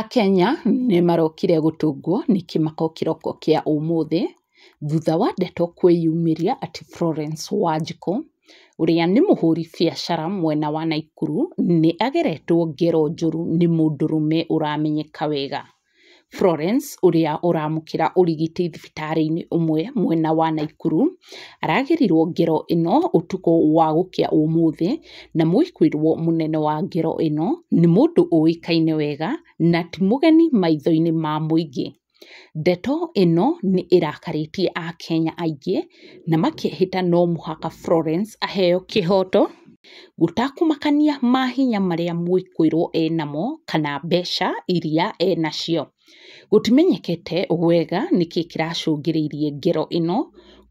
Akenya nä marokire roko kä a å må thä thutha wa ndeto kwĩyumĩria atĩ Florence nä må hå ri biacara mwena wa Naikuru nä ageretwo ngero rå me å ramenyeka wega Florence uria uramukira urigiti thibitarĩ-inĩ umwe mwena wa Naikuru aragerirwo ngero ĩno ũtukũ wa gũkĩa ũmũthĩ na mwĩkũĩrwo mũnene wa ngero ĩno ni mũndũ ũĩkaine wega na ti mũgeni maitho ini ma mũingĩ Ndeto ni nĩ a kenya aingĩ na makĩĩhĩta no muhaka Florence aheo kĩhooto gũtakũmakania mahinya marĩa mwĩkũĩrwo enamo kana mbeca iria enacio gutimenyekete wega nĩkĩ kĩracũngĩrĩirie ngero ino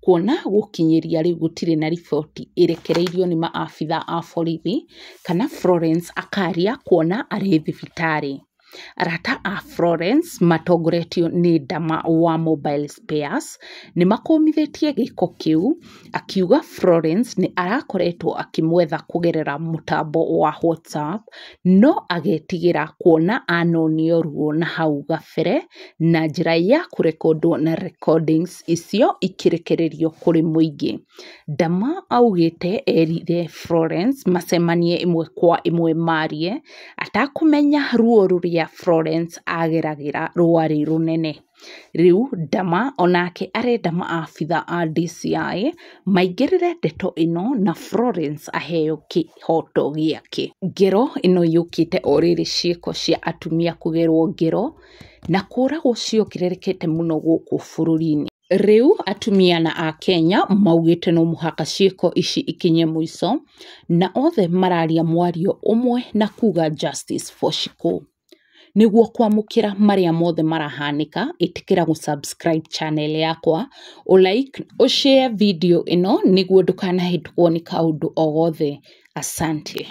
kuona gukinyiria rĩu gũtirĩ na riboti irekereirio ni maafitha a borithi kana Florence Akaria kuona ari thibitari arata a Florence matongoretio nä ndama wa Mobile Spares nĩ makũmithĩtie giko kiu akiuga Florence nĩ arakoretwo akimwetha kugerera mutambo wa WhatsApp no agetigira kuona anonio ruo na hau gabere na njĩra ya kũrekondwo na recordings icio ikĩrekererio kũrĩ mũingĩ. Ndama augĩte erire Florence macemanie imwe kwa imwe marie atakumenya ruo ruria rĩa Florence ageragira rũũarĩ runene riu Ndama onake arenda maabitha a DCI maingĩrĩre ndeto ino na Florence aheo kĩhooto gĩake. Ngero ĩno yũkĩte o rĩrĩ ciĩko cia atumia kugerwo ngero na kũũragwo ciongererekete mũno gũkũ bũrũri-inĩ. Rĩu atumia na Akenya maugĩte no mũhaka ciĩko ici ikinye mũico na othe mararia mwario ũmwe na kuga justice for Shiko niguo kwamukira maria mothe marahanika itikira subscribe channel yakwa ulike share video ino niguo ndukanahitwo ni kaundu o ogothe asante